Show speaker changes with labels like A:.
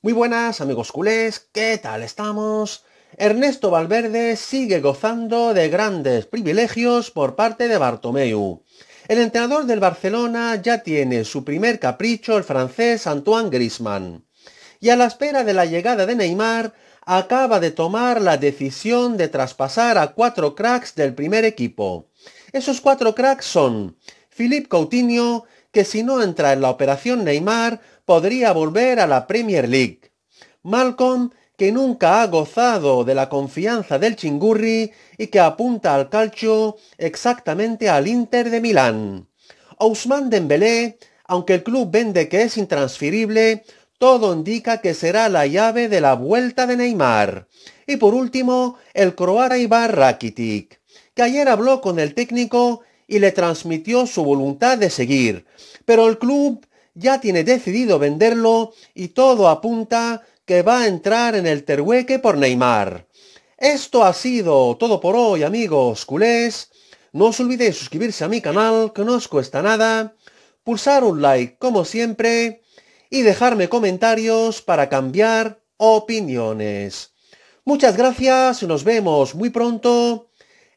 A: Muy buenas amigos culés, ¿qué tal estamos? Ernesto Valverde sigue gozando de grandes privilegios por parte de Bartomeu. El entrenador del Barcelona ya tiene su primer capricho el francés Antoine Grisman. Y a la espera de la llegada de Neymar, acaba de tomar la decisión de traspasar a cuatro cracks del primer equipo. Esos cuatro cracks son Philippe Coutinho, que si no entra en la operación Neymar podría volver a la Premier League. Malcolm, que nunca ha gozado de la confianza del chingurri y que apunta al calcio exactamente al Inter de Milán. Ousmane Dembélé, aunque el club vende que es intransferible, todo indica que será la llave de la vuelta de Neymar. Y por último, el croata Ibar Rakitic, que ayer habló con el técnico y le transmitió su voluntad de seguir. Pero el club ya tiene decidido venderlo y todo apunta que va a entrar en el Terhueque por Neymar. Esto ha sido todo por hoy, amigos culés. No os olvidéis suscribirse a mi canal, que no os cuesta nada, pulsar un like como siempre y dejarme comentarios para cambiar opiniones. Muchas gracias y nos vemos muy pronto